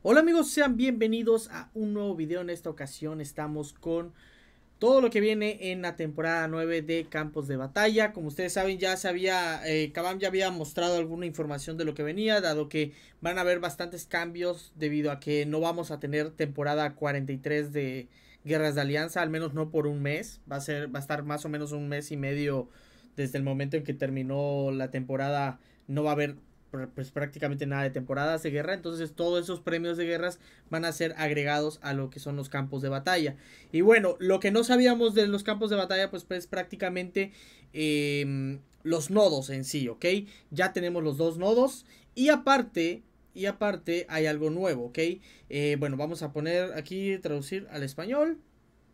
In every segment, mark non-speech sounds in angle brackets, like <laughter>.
Hola amigos, sean bienvenidos a un nuevo video. En esta ocasión estamos con todo lo que viene en la temporada 9 de Campos de Batalla. Como ustedes saben, ya se había, eh, Kabam ya había mostrado alguna información de lo que venía, dado que van a haber bastantes cambios debido a que no vamos a tener temporada 43 de Guerras de Alianza, al menos no por un mes. Va a ser, va a estar más o menos un mes y medio desde el momento en que terminó la temporada. No va a haber pues prácticamente nada de temporadas de guerra, entonces todos esos premios de guerras van a ser agregados a lo que son los campos de batalla. Y bueno, lo que no sabíamos de los campos de batalla, pues prácticamente em, los nodos en sí, ¿ok? Ya tenemos los dos nodos y aparte, y aparte hay algo nuevo, ¿ok? Eh, bueno, vamos a poner aquí traducir al español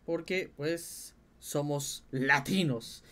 porque pues somos latinos.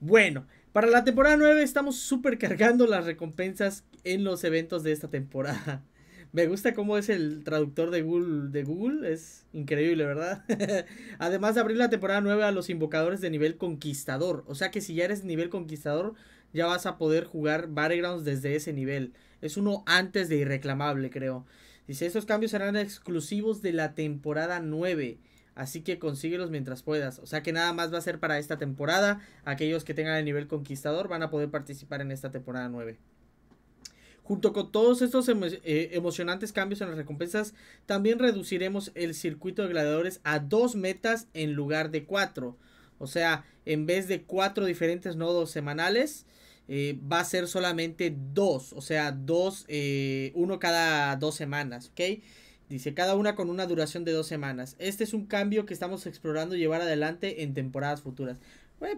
Bueno, para la temporada 9 estamos supercargando las recompensas en los eventos de esta temporada. <laughs> Me gusta cómo es el traductor de Google, de Google. es increíble, ¿verdad? <laughs> Además de abrir la temporada 9 a los invocadores de nivel conquistador, o sea que si ya eres nivel conquistador, ya vas a poder jugar Battlegrounds desde ese nivel. Es uno antes de irreclamable, creo. Dice, estos cambios serán exclusivos de la temporada 9. Así que consíguelos mientras puedas. O sea que nada más va a ser para esta temporada. Aquellos que tengan el nivel conquistador van a poder participar en esta temporada 9. Junto con todos estos eh, emocionantes cambios en las recompensas, también reduciremos el circuito de gladiadores a dos metas en lugar de cuatro. O sea, en vez de cuatro diferentes nodos semanales, eh, va a ser solamente dos. O sea, dos, eh, uno cada dos semanas, ¿ok? Dice, cada una con una duración de dos semanas. Este es un cambio que estamos explorando llevar adelante en temporadas futuras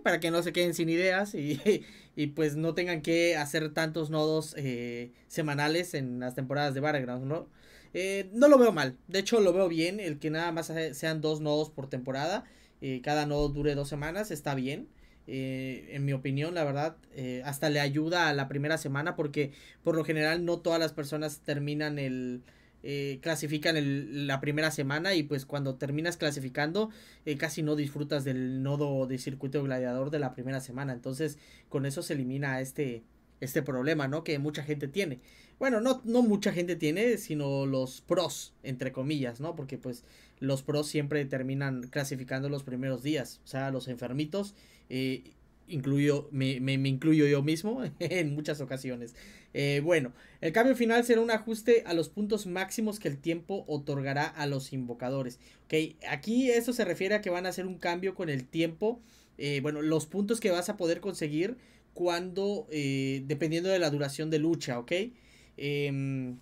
para que no se queden sin ideas y, <laughs> y, pues no tengan que hacer tantos nodos eh, semanales en las temporadas de Battlegrounds, ¿no? Eh, no lo veo mal, de hecho lo veo bien, el que nada más sean dos nodos por temporada, y eh, cada nodo dure dos semanas, está bien. en mi opinión, la verdad, hasta le ayuda a la primera semana porque por lo general no todas las personas terminan el, eh, clasifican la primera semana y pues cuando terminas clasificando eh, casi no disfrutas del nodo de circuito gladiador de la primera semana. Entonces con eso se elimina este, este problema, ¿no? Que mucha gente tiene. Bueno, no, no mucha gente tiene, sino los pros, entre comillas, ¿no? Porque pues los pros siempre terminan clasificando los primeros días, o sea, los enfermitos. Eh, incluyo, me, me, incluyo yo mismo <laughs> en muchas ocasiones. Eh, bueno, el cambio final será un ajuste a los puntos máximos que el tiempo otorgará a los invocadores. Okay, aquí esto se refiere a que van a hacer un cambio con el tiempo. Eh, bueno, los puntos que vas a poder conseguir cuando, eh, dependiendo de la duración de lucha, ¿ok? Em,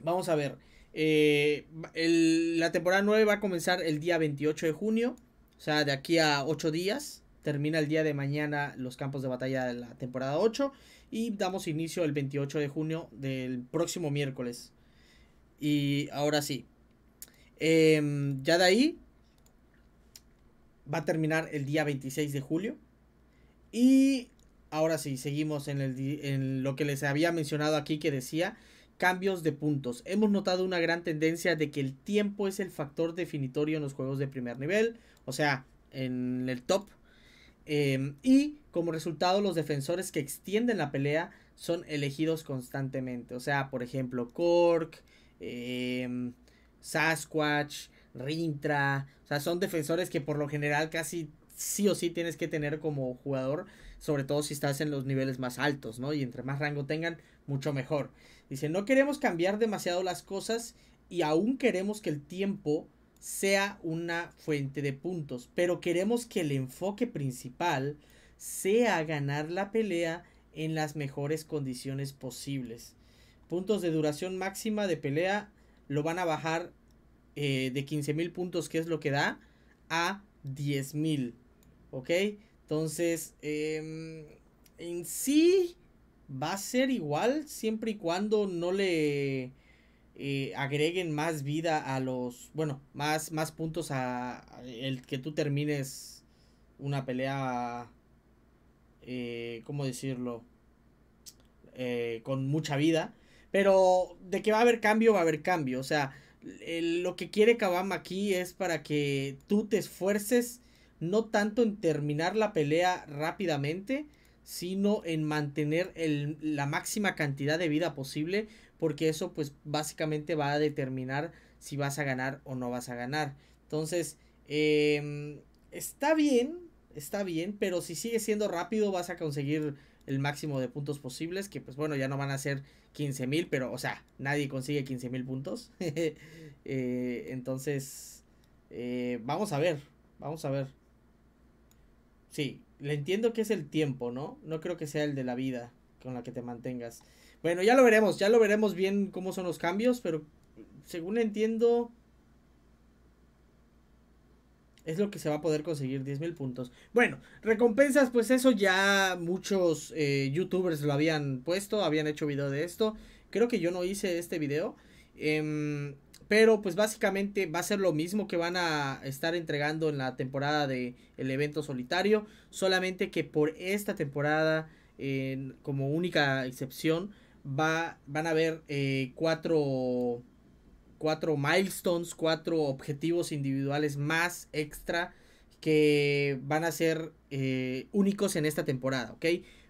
vamos a ver. la temporada 9 va a comenzar el día 28 de junio. O sea, de aquí a 8 días. Termina el día de mañana los campos de batalla de la temporada 8 y damos inicio el 28 de junio del próximo miércoles. Y ahora sí, em, ya de ahí va a terminar el día 26 de julio. Y ahora sí, seguimos en, en lo que les había mencionado aquí que decía cambios de puntos. Hemos notado una gran tendencia de que el tiempo es el factor definitorio en los juegos de primer nivel, o sea, en el top Em, y como resultado, los defensores que extienden la pelea son elegidos constantemente. O sea, por ejemplo, Cork, em, Sasquatch, Rintra. O sea, son defensores que por lo general casi sí o sí tienes que tener como jugador, sobre todo si estás en los niveles más altos, ¿no? Y entre más rango tengan, mucho mejor. Dice, no queremos cambiar demasiado las cosas y aún queremos que el tiempo sea una fuente de puntos, pero queremos que el enfoque principal sea ganar la pelea en las mejores condiciones posibles. Puntos de duración máxima de pelea lo van a bajar eh, de de 15.000 puntos, que es lo que da, a 10.000. ¿Ok? Entonces, em, en sí va a ser igual siempre y cuando no le eh, agreguen más vida a los, bueno, más, más puntos a, el que tú termines una pelea, eh, ¿cómo decirlo? Eh, con mucha vida. Pero de que va a haber cambio, va a haber cambio. O sea, lo que quiere Kabam aquí es para que tú te esfuerces no tanto en terminar la pelea rápidamente, sino en mantener la máxima cantidad de vida posible porque eso pues básicamente va a determinar si vas a ganar o no vas a ganar. Entonces, em, está bien, está bien, pero si sigue siendo rápido vas a conseguir el máximo de puntos posibles, que pues bueno, ya no van a ser 15.000 mil, pero o sea, nadie consigue 15.000 mil puntos. <laughs> Eh, entonces, eh, vamos a ver, vamos a ver. Sí, le entiendo que es el tiempo, ¿no? No creo que sea el de la vida con la que te mantengas. Bueno, ya lo veremos, ya lo veremos bien cómo son los cambios, pero según entiendo, es lo que se va a poder conseguir, 10,000 puntos. Bueno, recompensas, pues eso ya muchos eh, youtubers lo habían puesto, habían hecho video de esto. Creo que yo no hice este video. Em, pero pues básicamente va a ser lo mismo que van a estar entregando en la temporada del el evento solitario. Solamente que por esta temporada, como única excepción, va, van a haber eh, cuatro, milestones, cuatro objetivos individuales más extra que van a ser eh, únicos en esta temporada, ¿ok?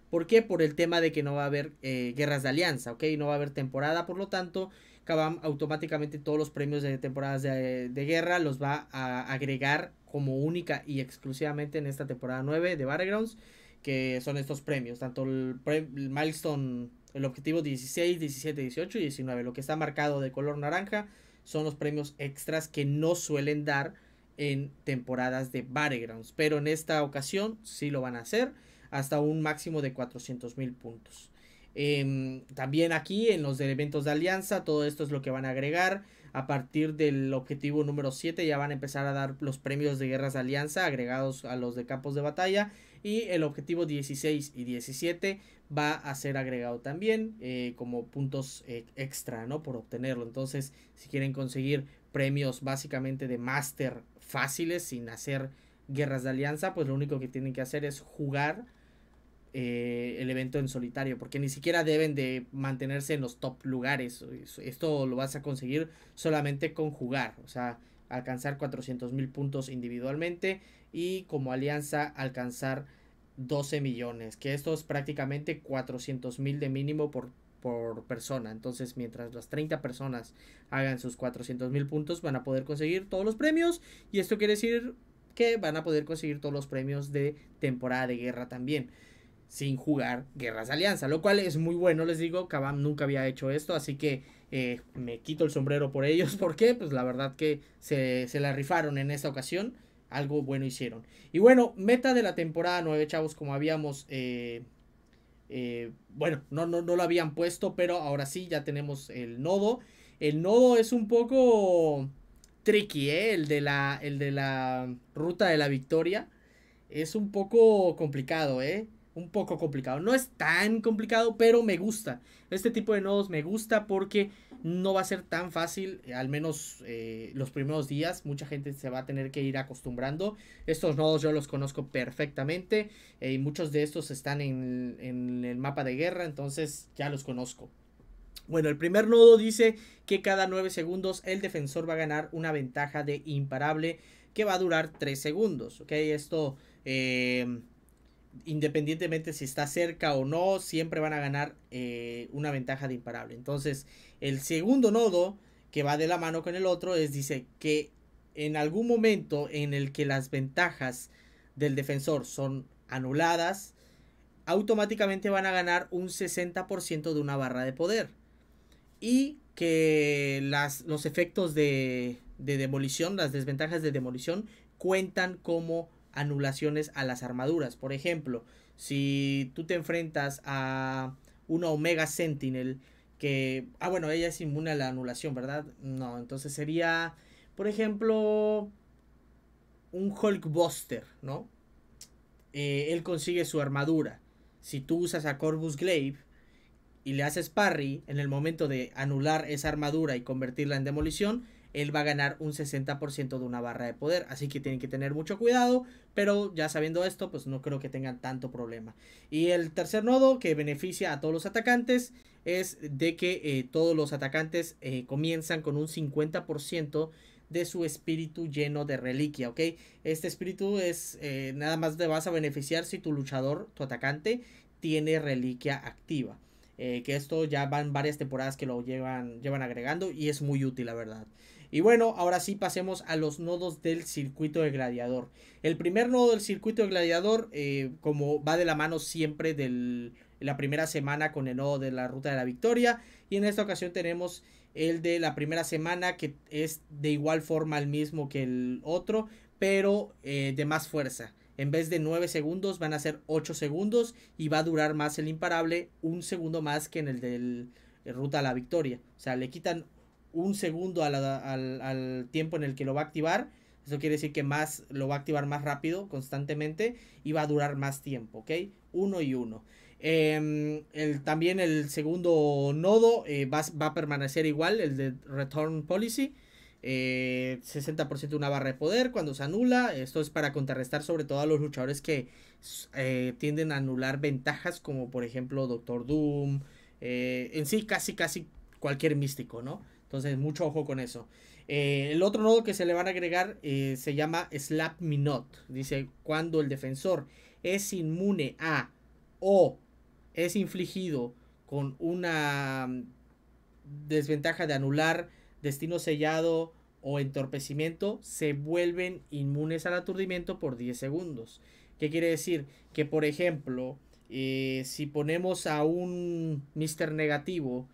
¿Por qué? Por el tema de que no va a haber eh, guerras de alianza, ¿ok? No va a haber temporada, por lo tanto, Kabam automáticamente todos los premios de temporadas de, guerra los va a agregar como única y exclusivamente en esta temporada 9 de Battlegrounds, que son estos premios, tanto el, el milestone el objetivo 16, 17, 18 y 19. Lo que está marcado de color naranja son los premios extras que no suelen dar en temporadas de Battlegrounds. Pero en esta ocasión sí lo van a hacer hasta un máximo de 400 mil puntos. Em, también aquí en los de eventos de alianza, todo esto es lo que van a agregar. A partir del objetivo número 7 ya van a empezar a dar los premios de guerras de alianza agregados a los de campos de batalla. Y el objetivo 16 y 17 va a ser agregado también eh, como puntos eh, extra, ¿no? Por obtenerlo. Entonces, si quieren conseguir premios básicamente de máster fáciles sin hacer guerras de alianza, pues lo único que tienen que hacer es jugar eh, el evento en solitario, porque ni siquiera deben de mantenerse en los top lugares. Esto lo vas a conseguir solamente con jugar, o sea, alcanzar 400 mil puntos individualmente y como alianza alcanzar 12 millones, que esto es prácticamente 400 mil de mínimo por por persona. Entonces, mientras las 30 personas hagan sus 400 mil puntos, van a poder conseguir todos los premios. Y esto quiere decir que van a poder conseguir todos los premios de temporada de guerra también sin jugar Guerras Alianza, lo cual es muy bueno, les digo, Kabam nunca había hecho esto, así que eh, me quito el sombrero por ellos, <laughs> porque pues la verdad que se, la rifaron en esta ocasión, algo bueno hicieron. Y bueno, meta de la temporada 9, chavos, como habíamos... Eh, eh, bueno, no, no, no lo habían puesto, pero ahora sí, ya tenemos el nodo. El nodo es un poco tricky, ¿eh? El de la, el de la ruta de la victoria. Es un poco complicado, ¿eh? un poco complicado. No es tan complicado, pero me gusta. Este tipo de nodos me gusta porque no va a ser tan fácil, eh, al menos eh, los primeros días. Mucha gente se va a tener que ir acostumbrando. Estos nodos yo los conozco perfectamente eh, y muchos de estos están en, el mapa de guerra, entonces ya los conozco. Bueno, el primer nodo dice que cada 9 segundos el defensor va a ganar una ventaja de imparable que va a durar 3 segundos. Ok, esto independientemente si está cerca o no, siempre van a ganar eh, una ventaja de imparable. Entonces, el segundo nodo que va de la mano con el otro es, dice que en algún momento en el que las ventajas del defensor son anuladas, automáticamente van a ganar un 60% de una barra de poder. Y que las, los efectos de, de demolición, las desventajas de demolición, cuentan como anulaciones a las armaduras. Por ejemplo, si tú te enfrentas a una Omega Sentinel que... Ah, bueno, ella es inmune a la anulación, ¿verdad? No, entonces sería, por ejemplo, un Hulkbuster, ¿no? Eh, él consigue su armadura. Si tú usas a Corvus Glaive y le haces parry en el momento de anular esa armadura y convertirla en demolición, él va a ganar un 60% de una barra de poder. Así que tienen que tener mucho cuidado, pero ya sabiendo esto, pues no creo que tengan tanto problema. Y el tercer nodo que beneficia a todos los atacantes es de que eh, todos los atacantes eh, comienzan con un 50% de su espíritu lleno de reliquia, ¿ok? Este espíritu es eh, nada más te vas a beneficiar si tu luchador, tu atacante, tiene reliquia activa. que esto ya van varias temporadas que lo llevan, llevan agregando y es muy útil, la verdad. Y bueno, ahora sí pasemos a los nodos del circuito de gladiador. El primer nodo del circuito de gladiador, eh, como va de la mano siempre de la primera semana con el nodo de la ruta de la victoria. Y en esta ocasión tenemos el de la primera semana que es de igual forma el mismo que el otro, pero eh, de más fuerza. En vez de 9 segundos van a ser 8 segundos y va a durar más el imparable un segundo más que en el de eh, ruta a la victoria. O sea, le quitan un segundo al, tiempo en el que lo va a activar. Eso quiere decir que más lo va a activar más rápido constantemente y va a durar más tiempo, ¿ok? Uno y uno. Em, también el segundo nodo eh, va, a permanecer igual, el de Return Policy. 60% eh, de una barra de poder cuando se anula. Esto es para contrarrestar sobre todo a los luchadores que eh, tienden a anular ventajas como por ejemplo Doctor Doom. en sí casi casi cualquier místico, ¿no? Entonces, mucho ojo con eso. Eh, el otro nodo que se le van a agregar eh, se llama Slap Me Dice, cuando el defensor es inmune a o es infligido con una mm, desventaja de anular, destino sellado o entorpecimiento, se vuelven inmunes al aturdimiento por 10 segundos. ¿Qué quiere decir? Que, por ejemplo, eh, si ponemos a un Mister Negativo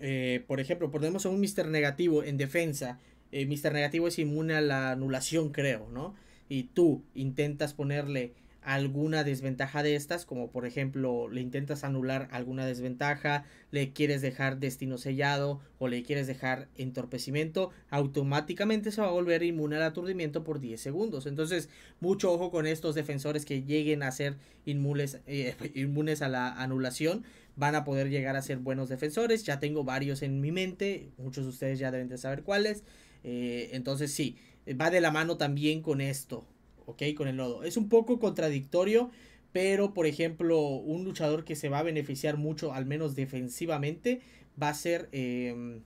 eh, por ejemplo, ponemos a un Mr. Negativo en defensa, eh, Mr. Negativo es inmune a la anulación, creo, ¿no? Y tú intentas ponerle alguna desventaja de estas, como por ejemplo le intentas anular alguna desventaja, le quieres dejar destino sellado o le quieres dejar entorpecimiento, automáticamente se va a volver inmune al aturdimiento por 10 segundos. Entonces, mucho ojo con estos defensores que lleguen a ser inmunes eh, <laughs> a la anulación, van a poder llegar a ser buenos defensores. Ya tengo varios en mi mente, muchos de ustedes ya deben de saber cuáles. Eh, entonces sí, va de la mano también con esto, ¿ok? Con el nodo. Es un poco contradictorio, pero por ejemplo, un luchador que se va a beneficiar mucho, al menos defensivamente, va a ser em,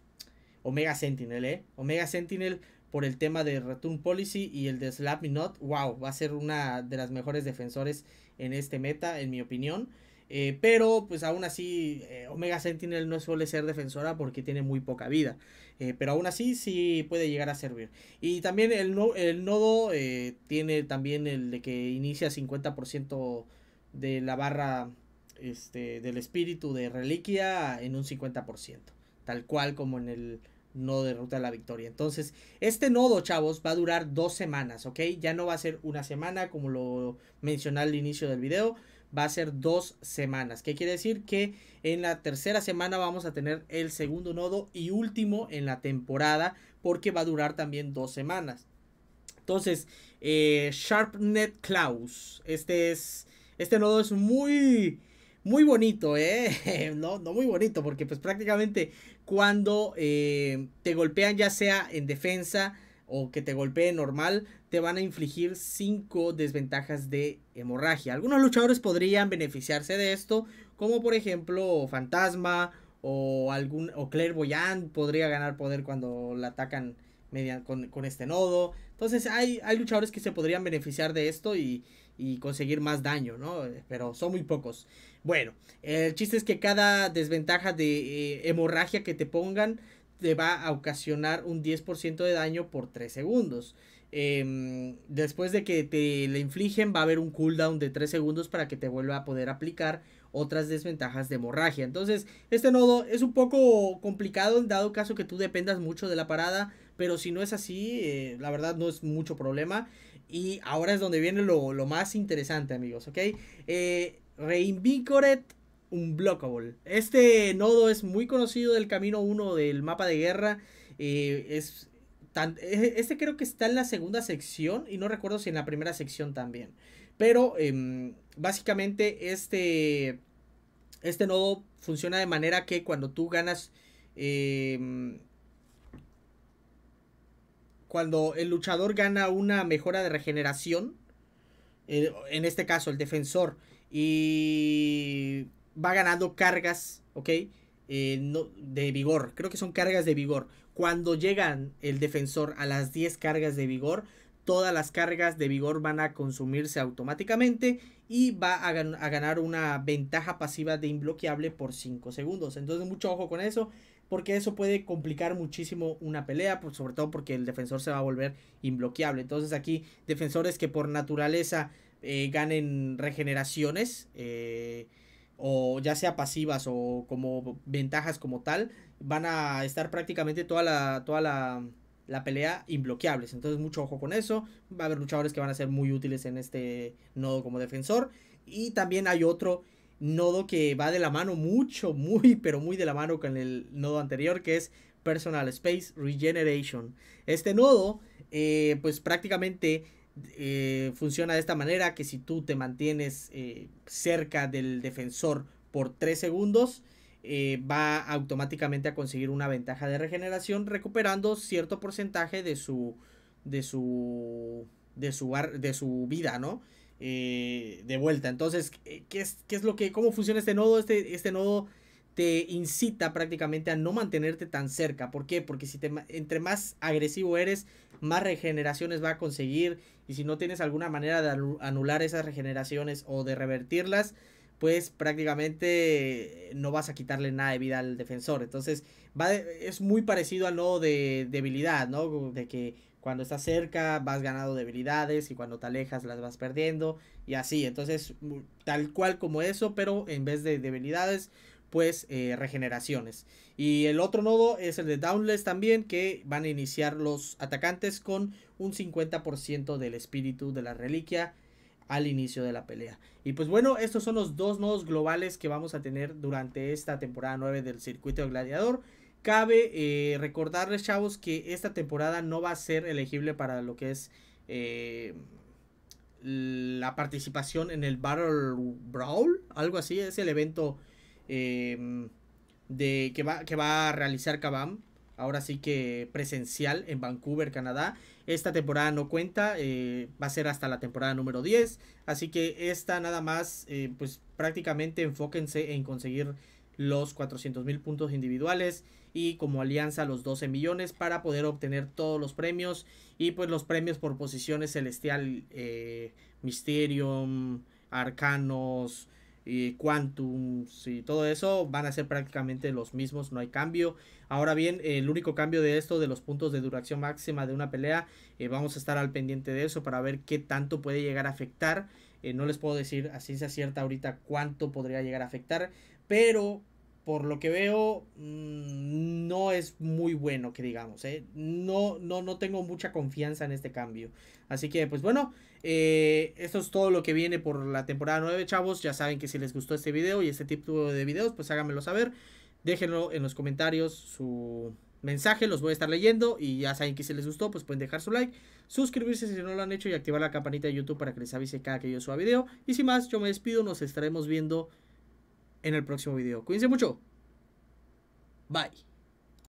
Omega Sentinel, ¿eh? Omega Sentinel por el tema de Return Policy y el de Slap Me Not, wow, va a ser una de las mejores defensores en este meta, en mi opinión. Eh, pero pues aún así eh, Omega Sentinel no suele ser defensora porque tiene muy poca vida. Eh, pero aún así sí puede llegar a servir. Y también el, nodo tiene también el de que inicia 50% de la barra este, del espíritu de reliquia en un 50%. Tal cual como en el nodo de ruta de la victoria. Entonces este nodo chavos va a durar dos semanas, ¿ok? Ya no va a ser una semana como lo mencioné al inicio del video va a ser dos semanas. ¿Qué quiere decir? Que en la tercera semana vamos a tener el segundo nodo y último en la temporada porque va a durar también dos semanas. Entonces, eh, SharpNet Klaus. Este es. Este nodo es muy. Muy bonito, ¿eh? <laughs> No, no muy bonito, porque pues prácticamente cuando eh, te golpean ya sea en defensa o que te golpee normal, te van a infligir 5 desventajas de hemorragia. Algunos luchadores podrían beneficiarse de esto, como por ejemplo Fantasma o algún o Clairvoyant podría ganar poder cuando la atacan con, este nodo. Entonces hay, luchadores que se podrían beneficiar de esto y, conseguir más daño, ¿no? Pero son muy pocos. Bueno, el chiste es que cada desventaja de eh, hemorragia que te pongan te va a ocasionar un 10% de daño por 3 segundos. Em, después de que te le infligen, va a haber un cooldown de 3 segundos para que te vuelva a poder aplicar otras desventajas de hemorragia. Entonces, este nodo es un poco complicado En dado caso que tú dependas mucho de la parada, pero si no es así, eh, la verdad no es mucho problema. Y ahora es donde viene lo, más interesante, amigos, ¿ok? Eh, Unblockable. Este nodo es muy conocido del camino 1 del mapa de guerra. Eh, es e-, este creo que está en la segunda sección y no recuerdo si en la primera sección también. Pero em, básicamente este, este nodo funciona de manera que cuando tú ganas... Em, cuando el luchador gana una mejora de regeneración, eh, en este caso el defensor, y va ganando cargas, ¿ok? Eh, no, de vigor, creo que son cargas de vigor. Cuando llegan el defensor a las 10 cargas de vigor, todas las cargas de vigor van a consumirse automáticamente y va a, ganar una ventaja pasiva de imbloqueable por 5 segundos. Entonces mucho ojo con eso porque eso puede complicar muchísimo una pelea, sobre todo porque el defensor se va a volver imbloqueable. Entonces aquí defensores que por naturaleza eh, ganen regeneraciones eh, o ya sea pasivas o como ventajas como tal, van a estar prácticamente toda la, toda la, pelea imbloqueables. Entonces, mucho ojo con eso. Va a haber luchadores que van a ser muy útiles en este nodo como defensor. Y también hay otro nodo que va de la mano mucho, muy, pero muy de la mano con el nodo anterior, que es Personal Space Regeneration. Este nodo, eh, pues prácticamente eh, funciona de esta manera, que si tú te mantienes eh, cerca del defensor por 3 segundos, eh, va automáticamente a conseguir una ventaja de regeneración recuperando cierto porcentaje de su de su de su de su vida no eh, de vuelta entonces eh, ¿qué es, qué es lo que cómo funciona este nodo este este nodo te incita prácticamente a no mantenerte tan cerca. ¿Por qué? Porque si te, entre más agresivo eres, más regeneraciones va a conseguir. Y si no tienes alguna manera de anular esas regeneraciones o de revertirlas, pues prácticamente eh, no vas a quitarle nada de vida al defensor. Entonces, va es muy parecido al nodo de debilidad, ¿no? De que cuando estás cerca vas ganando debilidades y cuando te alejas las vas perdiendo y así. Entonces, tal cual como eso, pero en vez de debilidades, pues eh, regeneraciones. Y el otro nodo es el de Downless también, que van a iniciar los atacantes con un 50% del espíritu de la reliquia al inicio de la pelea. Y pues bueno, estos son los dos nodos globales que vamos a tener durante esta temporada 9 del circuito de gladiador. Cabe eh, recordarles, chavos, que esta temporada no va a ser elegible para lo que es eh, la participación en el Battle Brawl, algo así, es el evento em, de, que, va, que va a realizar Kabam, ahora sí que presencial en Vancouver, Canadá. Esta temporada no cuenta, eh, va a ser hasta la temporada número 10. Así que esta nada más, eh, pues prácticamente enfóquense en conseguir los 400 mil puntos individuales y como alianza los 12 millones para poder obtener todos los premios y pues los premios por posiciones celestial, eh, Mysterium, Arcanos, y Quantum y todo eso van a ser prácticamente los mismos, no hay cambio. Ahora bien, el único cambio de esto, de los puntos de duración máxima de una pelea, eh, vamos a estar al pendiente de eso para ver qué tanto puede llegar a afectar. Eh, no les puedo decir así ciencia cierta ahorita cuánto podría llegar a afectar, pero por lo que veo, mm, no es muy bueno que digamos, ¿eh? No, no, no tengo mucha confianza en este cambio. Así que, pues bueno, eh, esto es todo lo que viene por la temporada 9, chavos. Ya saben que si les gustó este video y este tipo de videos, pues háganmelo saber. Déjenlo en los comentarios su mensaje, los voy a estar leyendo y ya saben que si les gustó, pues pueden dejar su like, suscribirse si no lo han hecho y activar la campanita de YouTube para que les avise cada que yo suba video. Y sin más, yo me despido, nos estaremos viendo en el próximo video. Cuídense mucho. Bye.